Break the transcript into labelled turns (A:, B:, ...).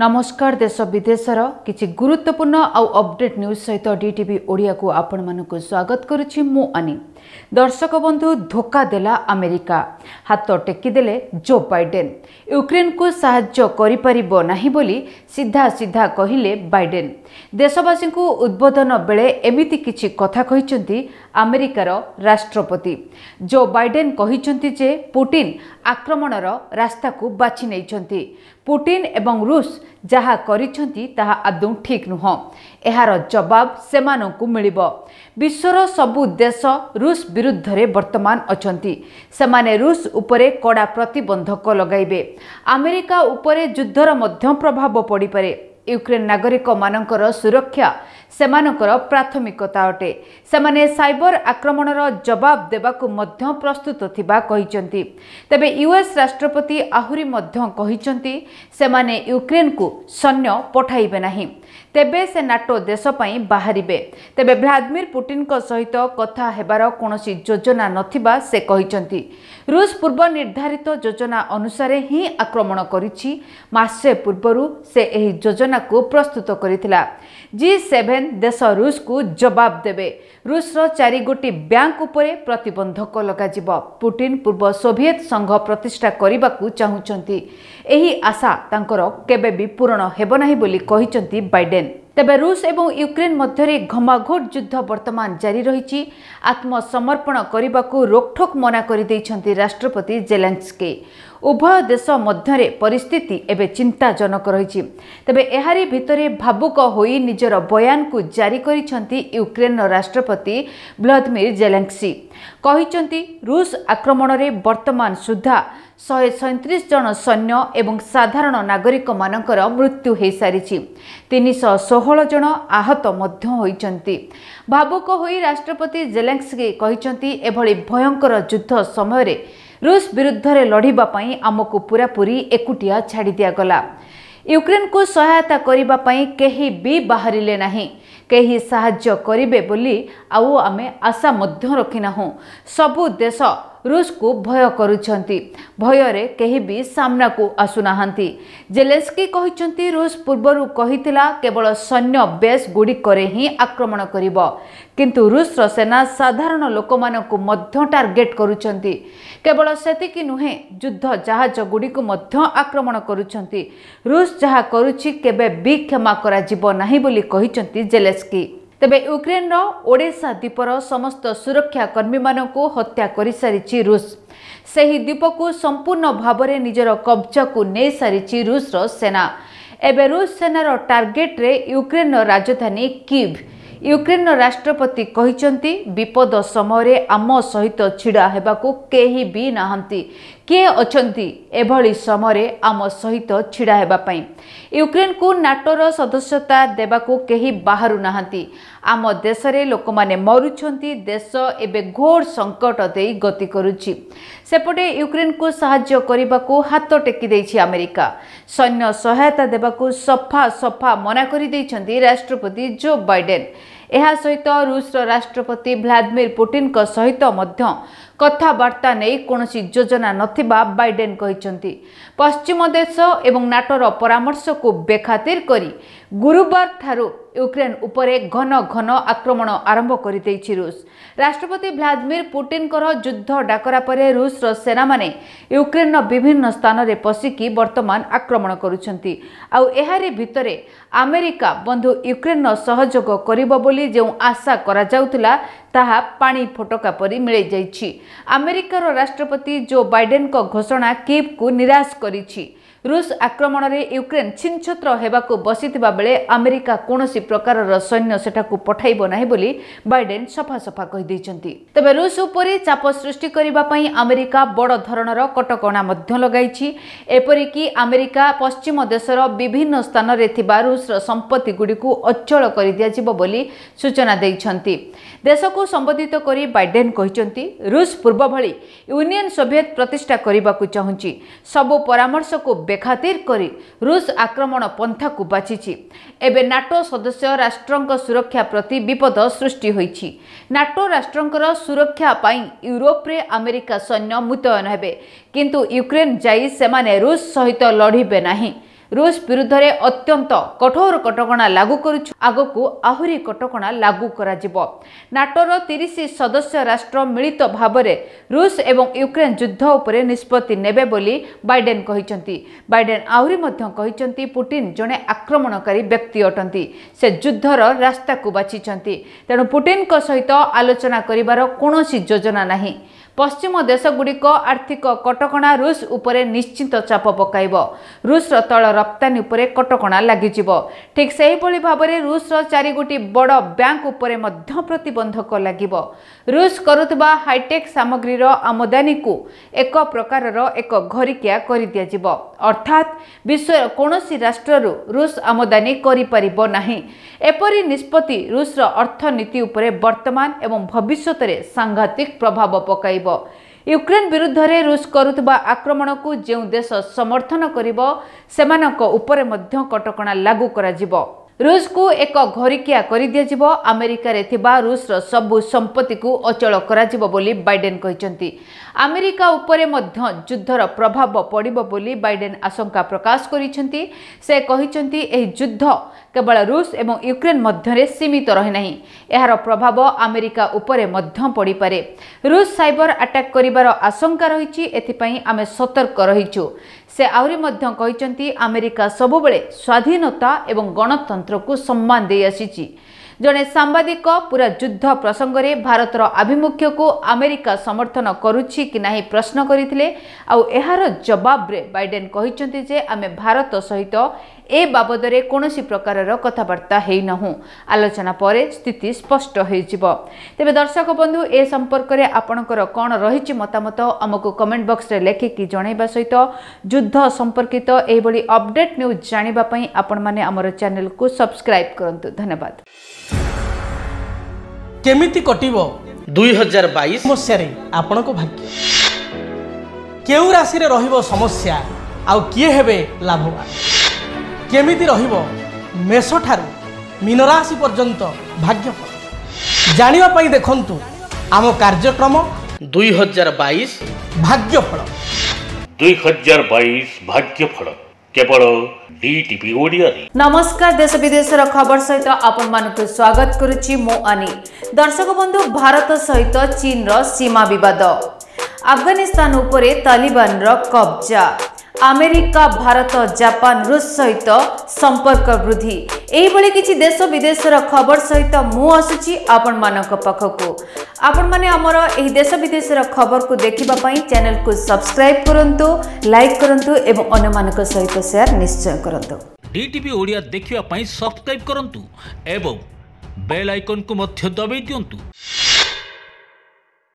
A: ନମସ୍କାର ଦେଶ ବିଦେଶର କିଛି ଗୁରୁତ୍ୱପୂର୍ଣ୍ଣ ଆଉ ଅପଡେଟ୍ ନ୍ୟୁଜ୍ ସହିତ ଡିଟିଭି ଓଡ଼ିଆକୁ ଆପଣମାନଙ୍କୁ ସ୍ୱାଗତ କରୁଛି ମୁଁ ଅନି ଦର୍ଶକ ବନ୍ଧୁ ଧୋକା ଦେଲା ଆମେରିକା ହାତ ଟେକିଦେଲେ ଜୋ ବାଇଡେନ୍ ୟୁକ୍ରେନ୍କୁ ସାହାଯ୍ୟ କରିପାରିବ ନାହିଁ ବୋଲି ସିଧା ସିଧା କହିଲେ ବାଇଡେନ୍ ଦେଶବାସୀଙ୍କୁ ଉଦ୍ବୋଧନ ବେଳେ ଏମିତି କିଛି କଥା କହିଛନ୍ତି ଆମେରିକାର ରାଷ୍ଟ୍ରପତି ଜୋ ବାଇଡେନ୍ କହିଛନ୍ତି ଯେ ପୁଟିନ୍ ଆକ୍ରମଣର ରାସ୍ତାକୁ ବାଛି ନେଇଛନ୍ତି ପୁଟିନ୍ ଏବଂ ରୁଷ ଯାହା କରିଛନ୍ତି ତାହା ଆଦୌ ଠିକ୍ ନୁହଁ ଏହାର ଜବାବ ସେମାନଙ୍କୁ ମିଳିବ ବିଶ୍ୱର ସବୁ ଦେଶ ରୁଷ ବିରୁଦ୍ଧରେ ବର୍ତ୍ତମାନ ଅଛନ୍ତି ସେମାନେ ରୁଷ ଉପରେ କଡ଼ା ପ୍ରତିବନ୍ଧକ ଲଗାଇବେ ଆମେରିକା ଉପରେ ଯୁଦ୍ଧର ମଧ୍ୟ ପ୍ରଭାବ ପଡ଼ିପାରେ ୟୁକ୍ରେନ୍ ନାଗରିକମାନଙ୍କର ସୁରକ୍ଷା ସେମାନଙ୍କର ପ୍ରାଥମିକତା ଅଟେ ସେମାନେ ସାଇବର ଆକ୍ରମଣର ଜବାବ ଦେବାକୁ ମଧ୍ୟ ପ୍ରସ୍ତୁତ ଥିବା କହିଛନ୍ତି ତେବେ ୟୁଏସ୍ ରାଷ୍ଟ୍ରପତି ଆହୁରି ମଧ୍ୟ କହିଛନ୍ତି ସେମାନେ ୟୁକ୍ରେନ୍କୁ ସୈନ୍ୟ ପଠାଇବେ ନାହିଁ ତେବେ ସେ ନାଟୋ ଦେଶ ପାଇଁ ବାହାରିବେ ତେବେ ଭ୍ଲାଦିମିର୍ ପୁଟିନ୍ଙ୍କ ସହିତ କଥା ହେବାର କୌଣସି ଯୋଜନା ନଥିବା ସେ କହିଛନ୍ତି ରୁଷ ପୂର୍ବ ନିର୍ଦ୍ଧାରିତ ଯୋଜନା ଅନୁସାରେ ହିଁ ଆକ୍ରମଣ କରିଛି ମାସେ ପୂର୍ବରୁ ସେ ଏହି ଯୋଜନା ଘୋଷଣାକୁ ପ୍ରସ୍ତୁତ କରିଥିଲା ଜି ସେଭେନ୍ ଦେଶ ରୁଷକୁ ଜବାବ ଦେବେ ରୁଷର ଚାରିଗୋଟି ବ୍ୟାଙ୍କ ଉପରେ ପ୍ରତିବନ୍ଧକ ଲଗାଯିବ ପୁଟିନ୍ ପୂର୍ବ ସୋଭିଏତ୍ ସଂଘ ପ୍ରତିଷ୍ଠା କରିବାକୁ ଚାହୁଁଛନ୍ତି ଏହି ଆଶା ତାଙ୍କର କେବେ ବି ପୂରଣ ହେବ ନାହିଁ ବୋଲି କହିଛନ୍ତି ବାଇଡେନ୍ ତେବେ ରୁଷ ଏବଂ ୟୁକ୍ରେନ୍ ମଧ୍ୟରେ ଘମାଘୋଟ ଯୁଦ୍ଧ ବର୍ତ୍ତମାନ ଜାରି ରହିଛି ଆତ୍ମସମର୍ପଣ କରିବାକୁ ରୋକ୍ଠୋକ୍ ମନା କରିଦେଇଛନ୍ତି ରାଷ୍ଟ୍ରପତି ଜେଲେନ୍ସ୍କି ଉଭୟ ଦେଶ ମଧ୍ୟରେ ପରିସ୍ଥିତି ଏବେ ଚିନ୍ତାଜନକ ରହିଛି ତେବେ ଏହାରି ଭିତରେ ଭାବୁକ ହୋଇ ନିଜର ବୟାନକୁ ଜାରି କରିଛନ୍ତି ୟୁକ୍ରେନ୍ର ରାଷ୍ଟ୍ରପତି ଭ୍ଲଦମିର୍ ଜେଲେନ୍ସି କହିଛନ୍ତି ରୁଷ ଆକ୍ରମଣରେ ବର୍ତ୍ତମାନ ସୁଦ୍ଧା ଶହେ ସଇଁତିରିଶ ଜଣ ସୈନ୍ୟ ଏବଂ ସାଧାରଣ ନାଗରିକମାନଙ୍କର ମୃତ୍ୟୁ ହୋଇସାରିଛି ତିନିଶହ ଷୋହଳ ଷୋହଳ ଜଣ ଆହତ ମଧ୍ୟ ହୋଇଛନ୍ତି ଭାବୁକ ହୋଇ ରାଷ୍ଟ୍ରପତି ଜେଲେନ୍ସକି କହିଛନ୍ତି ଏଭଳି ଭୟଙ୍କର ଯୁଦ୍ଧ ସମୟରେ ରୁଷ ବିରୁଦ୍ଧରେ ଲଢ଼ିବା ପାଇଁ ଆମକୁ ପୂରାପୂରି ଏକୁଟିଆ ଛାଡ଼ି ଦିଆଗଲା ୟୁକ୍ରେନ୍କୁ ସହାୟତା କରିବା ପାଇଁ କେହି ବି ବାହାରିଲେ ନାହିଁ କେହି ସାହାଯ୍ୟ କରିବେ ବୋଲି ଆଉ ଆମେ ଆଶା ମଧ୍ୟ ରଖିନାହୁଁ ସବୁ ଦେଶ ରୁଷକୁ ଭୟ କରୁଛନ୍ତି ଭୟରେ କେହି ବି ସାମ୍ନାକୁ ଆସୁନାହାନ୍ତି ଜେଲେସ୍କି କହିଛନ୍ତି ରୁଷ ପୂର୍ବରୁ କହିଥିଲା କେବଳ ସୈନ୍ୟ ବେସ୍ଗୁଡ଼ିକରେ ହିଁ ଆକ୍ରମଣ କରିବ କିନ୍ତୁ ରୁଷର ସେନା ସାଧାରଣ ଲୋକମାନଙ୍କୁ ମଧ୍ୟ ଟାର୍ଗେଟ୍ କରୁଛନ୍ତି କେବଳ ସେତିକି ନୁହେଁ ଯୁଦ୍ଧ ଜାହାଜଗୁଡ଼ିକୁ ମଧ୍ୟ ଆକ୍ରମଣ କରୁଛନ୍ତି ରୁଷ ଯାହା କରୁଛି କେବେ ବି କ୍ଷମା କରାଯିବ ନାହିଁ ବୋଲି କହିଛନ୍ତି ଜେଲେସ୍କି ତେବେ ୟୁକ୍ରେନ୍ର ଓଡ଼େସା ଦ୍ୱୀପର ସମସ୍ତ ସୁରକ୍ଷା କର୍ମୀମାନଙ୍କୁ ହତ୍ୟା କରିସାରିଛି ରୁଷ ସେହି ଦ୍ୱୀପକୁ ସମ୍ପୂର୍ଣ୍ଣ ଭାବରେ ନିଜର କବ୍ଜାକୁ ନେଇସାରିଛି ରୁଷର ସେନା ଏବେ ରୁଷ ସେନାର ଟାର୍ଗେଟ୍ରେ ୟୁକ୍ରେନ୍ର ରାଜଧାନୀ କିଭ୍ ୟୁକ୍ରେନ୍ର ରାଷ୍ଟ୍ରପତି କହିଛନ୍ତି ବିପଦ ସମୟରେ ଆମ ସହିତ ଛିଡ଼ା ହେବାକୁ କେହି ବି ନାହାନ୍ତି କିଏ ଅଛନ୍ତି ଏଭଳି ସମୟରେ ଆମ ସହିତ ଛିଡ଼ା ହେବା ପାଇଁ ୟୁକ୍ରେନ୍କୁ ନାଟୋର ସଦସ୍ୟତା ଦେବାକୁ କେହି ବାହାରୁ ନାହାନ୍ତି ଆମ ଦେଶରେ ଲୋକମାନେ ମରୁଛନ୍ତି ଦେଶ ଏବେ ଘୋର ସଙ୍କଟ ଦେଇ ଗତି କରୁଛି ସେପଟେ ୟୁକ୍ରେନ୍କୁ ସାହାଯ୍ୟ କରିବାକୁ ହାତ ଟେକି ଦେଇଛି ଆମେରିକା ସୈନ୍ୟ ସହାୟତା ଦେବାକୁ ସଫା ସଫା ମନା କରିଦେଇଛନ୍ତି ରାଷ୍ଟ୍ରପତି ଜୋ ବାଇଡେନ୍ ଏହା ସହିତ ରୁଷର ରାଷ୍ଟ୍ରପତି ଭ୍ଲାଦିମିର୍ ପୁଟିନଙ୍କ ସହିତ ମଧ୍ୟ କଥାବାର୍ତ୍ତା ନେଇ କୌଣସି ଯୋଜନା ନଥିବା ବାଇଡେନ୍ କହିଛନ୍ତି ପଶ୍ଚିମ ଦେଶ ଏବଂ ନାଟୋର ପରାମର୍ଶକୁ ବେଖାତିର କରି ଗୁରୁବାର ଠାରୁ ୟୁକ୍ରେନ୍ ଉପରେ ଘନ ଘନ ଆକ୍ରମଣ ଆରମ୍ଭ କରିଦେଇଛି ରୁଷ ରାଷ୍ଟ୍ରପତି ଭ୍ଲାଦିମିର୍ ପୁଟିନ୍ଙ୍କର ଯୁଦ୍ଧ ଡାକରା ପରେ ରୁଷର ସେନାମାନେ ୟୁକ୍ରେନ୍ର ବିଭିନ୍ନ ସ୍ଥାନରେ ପଶିକି ବର୍ତ୍ତମାନ ଆକ୍ରମଣ କରୁଛନ୍ତି ଆଉ ଏହାରି ଭିତରେ ଆମେରିକା ବନ୍ଧୁ ୟୁକ୍ରେନ୍ର ସହଯୋଗ କରିବ ବୋଲି ଯେଉଁ ଆଶା କରାଯାଉଥିଲା ତାହା ପାଣି ଫୋଟକା ପରି ମିଳିଯାଇଛି ଆମେରିକାର ରାଷ୍ଟ୍ରପତି ଜୋ ବାଇଡେନ୍ଙ୍କ ଘୋଷଣା କିଭ୍କୁ ନିରାଶ କରିଛି ରୁଷ ଆକ୍ରମଣରେ ୟୁକ୍ରେନ୍ ଛିନ୍ଛତ୍ର ହେବାକୁ ବସିଥିବା ବେଳେ ଆମେରିକା କୌଣସି ପ୍ରକାରର ସୈନ୍ୟ ସେଠାକୁ ପଠାଇବ ନାହିଁ ବୋଲି ବାଇଡେନ୍ ସଫା ସଫା କହିଦେଇଛନ୍ତି ତେବେ ରୁଷ ଉପରେ ଚାପ ସୃଷ୍ଟି କରିବା ପାଇଁ ଆମେରିକା ବଡ଼ ଧରଣର କଟକଣା ମଧ୍ୟ ଲଗାଇଛି ଏପରିକି ଆମେରିକା ପଶ୍ଚିମ ଦେଶର ବିଭିନ୍ନ ସ୍ଥାନରେ ଥିବା ରୁଷର ସମ୍ପତ୍ତିଗୁଡ଼ିକୁ ଅଚଳ କରିଦିଆଯିବ ବୋଲି ସୂଚନା ଦେଇଛନ୍ତି ଦେଶକୁ ସମ୍ବୋଧିତ କରି ବାଇଡେନ୍ କହିଛନ୍ତି ରୁଷ ପୂର୍ବ ଭଳି ୟୁନିୟନ୍ ସୋଭିଏତ୍ ପ୍ରତିଷ୍ଠା କରିବାକୁ ଚାହୁଁଛି ସବୁ ପରାମର୍ଶକୁ ବେଖାତିର କରି ରୁଷ ଆକ୍ରମଣ ପନ୍ଥାକୁ ବାଛିଛି ଏବେ ନାଟୋ ସଦସ୍ୟ ରାଷ୍ଟ୍ରଙ୍କ ସୁରକ୍ଷା ପ୍ରତି ବିପଦ ସୃଷ୍ଟି ହୋଇଛି ନାଟୋ ରାଷ୍ଟ୍ରଙ୍କର ସୁରକ୍ଷା ପାଇଁ ୟୁରୋପରେ ଆମେରିକା ସୈନ୍ୟ ମୁତୟନ ହେବେ କିନ୍ତୁ ୟୁକ୍ରେନ୍ ଯାଇ ସେମାନେ ରୁଷ ସହିତ ଲଢ଼ିବେ ନାହିଁ ରୁଷ ବିରୁଦ୍ଧରେ ଅତ୍ୟନ୍ତ କଠୋର କଟକଣା ଲାଗୁ କରୁଛୁ ଆଗକୁ ଆହୁରି କଟକଣା ଲାଗୁ କରାଯିବ ନାଟୋର ତିରିଶ ସଦସ୍ୟ ରାଷ୍ଟ୍ର ମିଳିତ ଭାବରେ ରୁଷ ଏବଂ ୟୁକ୍ରେନ୍ ଯୁଦ୍ଧ ଉପରେ ନିଷ୍ପତ୍ତି ନେବେ ବୋଲି ବାଇଡେନ୍ କହିଛନ୍ତି ବାଇଡେନ୍ ଆହୁରି ମଧ୍ୟ କହିଛନ୍ତି ପୁଟିନ୍ ଜଣେ ଆକ୍ରମଣକାରୀ ବ୍ୟକ୍ତି ଅଟନ୍ତି ସେ ଯୁଦ୍ଧର ରାସ୍ତାକୁ ବାଛିଛନ୍ତି ତେଣୁ ପୁଟିନ୍ଙ୍କ ସହିତ ଆଲୋଚନା କରିବାର କୌଣସି ଯୋଜନା ନାହିଁ ପଶ୍ଚିମ ଦେଶଗୁଡ଼ିକ ଆର୍ଥିକ କଟକଣା ରୁଷ ଉପରେ ନିଶ୍ଚିତ ଚାପ ପକାଇବ ରୁଷର ତଳର ରପ୍ତାନୀ ଉପରେ କଟକଣା ଲାଗିଯିବ ଠିକ୍ ସେହିଭଳି ଭାବରେ ରୁଷ୍ର ଚାରିଗୋଟି ବଡ଼ ବ୍ୟାଙ୍କ ଉପରେ ମଧ୍ୟ ପ୍ରତିବନ୍ଧକ ଲାଗିବ ରୁଷ କରୁଥିବା ହାଇଟେକ୍ ସାମଗ୍ରୀର ଆମଦାନୀକୁ ଏକ ପ୍ରକାରର ଏକ ଘରିକିଆ କରିଦିଆଯିବ ଅର୍ଥାତ୍ ବିଶ୍ୱର କୌଣସି ରାଷ୍ଟ୍ରରୁ ରୁଷ ଆମଦାନୀ କରିପାରିବ ନାହିଁ ଏପରି ନିଷ୍ପତ୍ତି ରୁଷ୍ର ଅର୍ଥନୀତି ଉପରେ ବର୍ତ୍ତମାନ ଏବଂ ଭବିଷ୍ୟତରେ ସାଂଘାତିକ ପ୍ରଭାବ ପକାଇବ ୟୁକ୍ରେନ୍ ବିରୁଦ୍ଧରେ ରୁଷ କରୁଥିବା ଆକ୍ରମଣକୁ ଯେଉଁ ଦେଶ ସମର୍ଥନ କରିବ ସେମାନଙ୍କ ଉପରେ ମଧ୍ୟ କଟକଣା ଲାଗୁ କରାଯିବ ରୁଷକୁ ଏକ ଘରିକିଆ କରି ଦିଆଯିବ ଆମେରିକାରେ ଥିବା ରୁଷର ସବୁ ସମ୍ପତ୍ତିକୁ ଅଚଳ କରାଯିବ ବୋଲି ବାଇଡେନ୍ କହିଛନ୍ତି ଆମେରିକା ଉପରେ ମଧ୍ୟ ଯୁଦ୍ଧର ପ୍ରଭାବ ପଡ଼ିବ ବୋଲି ବାଇଡେନ୍ ଆଶଙ୍କା ପ୍ରକାଶ କରିଛନ୍ତି ସେ କହିଛନ୍ତି ଏହି ଯୁଦ୍ଧ କେବଳ ରୁଷ ଏବଂ ୟୁକ୍ରେନ୍ ମଧ୍ୟରେ ସୀମିତ ରହିନାହିଁ ଏହାର ପ୍ରଭାବ ଆମେରିକା ଉପରେ ମଧ୍ୟ ପଡ଼ିପାରେ ରୁଷ ସାଇବର ଆଟାକ୍ କରିବାର ଆଶଙ୍କା ରହିଛି ଏଥିପାଇଁ ଆମେ ସତର୍କ ରହିଛୁ ସେ ଆହୁରି ମଧ୍ୟ କହିଛନ୍ତି ଆମେରିକା ସବୁବେଳେ ସ୍ୱାଧୀନତା ଏବଂ ଗଣତନ୍ତ୍ର पत्र को सम्मान दे आसी ଜଣେ ସାମ୍ବାଦିକ ପୁରା ଯୁଦ୍ଧ ପ୍ରସଙ୍ଗରେ ଭାରତର ଆଭିମୁଖ୍ୟକୁ ଆମେରିକା ସମର୍ଥନ କରୁଛି କି ନାହିଁ ପ୍ରଶ୍ନ କରିଥିଲେ ଆଉ ଏହାର ଜବାବରେ ବାଇଡେନ୍ କହିଛନ୍ତି ଯେ ଆମେ ଭାରତ ସହିତ ଏ ବାବଦରେ କୌଣସି ପ୍ରକାରର କଥାବାର୍ତ୍ତା ହୋଇନାହୁଁ ଆଲୋଚନା ପରେ ସ୍ଥିତି ସ୍ପଷ୍ଟ ହୋଇଯିବ ତେବେ ଦର୍ଶକ ବନ୍ଧୁ ଏ ସମ୍ପର୍କରେ ଆପଣଙ୍କର କ'ଣ ରହିଛି ମତାମତ ଆମକୁ କମେଣ୍ଟ ବକ୍ସରେ ଲେଖିକି ଜଣାଇବା ସହିତ ଯୁଦ୍ଧ ସମ୍ପର୍କିତ ଏହିଭଳି ଅପଡେଟ୍ ନ୍ୟୁଜ୍ ଜାଣିବା ପାଇଁ ଆପଣମାନେ ଆମର ଚ୍ୟାନେଲ୍କୁ ସବସ୍କ୍ରାଇବ୍ କରନ୍ତୁ ଧନ୍ୟବାଦ কেমিতি কটিব দুই হাজার বাইশ সমস্যার আপনার ভাগ্য কেউ রাশি রহব সমস্যা আউ কি হবে লাভবান কেমিতি রহব মেষঠার ঠার পর্যন্ত ভাগ্য জাঁয়া দেখুন আম দুই হাজার বাইশ ভাগ্যফল দুই হাজার বাইশ ভাগ্যফল नमस्कार देश विदेश खबर सहित आप स्वागत मो अनि दर्शक बन्धु भारत सहित चीन र सीमा विवाद अफगानिस्तान तालिबान र कब्जा ଆମେରିକା ଭାରତ ଜାପାନ ରୁଷ ସହିତ ସମ୍ପର୍କ ବୃଦ୍ଧି ଏହିଭଳି କିଛି ଦେଶ ବିଦେଶର ଖବର ସହିତ ମୁଁ ଆସୁଛି ଆପଣମାନଙ୍କ ପାଖକୁ ଆପଣମାନେ ଆମର ଏହି ଦେଶ ବିଦେଶର ଖବରକୁ ଦେଖିବା ପାଇଁ ଚ୍ୟାନେଲକୁ ସବସ୍କ୍ରାଇବ୍ କରନ୍ତୁ ଲାଇକ୍ କରନ୍ତୁ ଏବଂ ଅନ୍ୟମାନଙ୍କ ସହିତ ସେୟାର ନିଶ୍ଚୟ କରନ୍ତୁ ଡିଟିଭି ଓଡ଼ିଆ ଦେଖିବା ପାଇଁ ସବସ୍କ୍ରାଇବ୍ କରନ୍ତୁ ଏବଂ ବେଲ୍ ଆଇକନ୍କୁ ମଧ୍ୟ ଦବାଇ ଦିଅନ୍ତୁ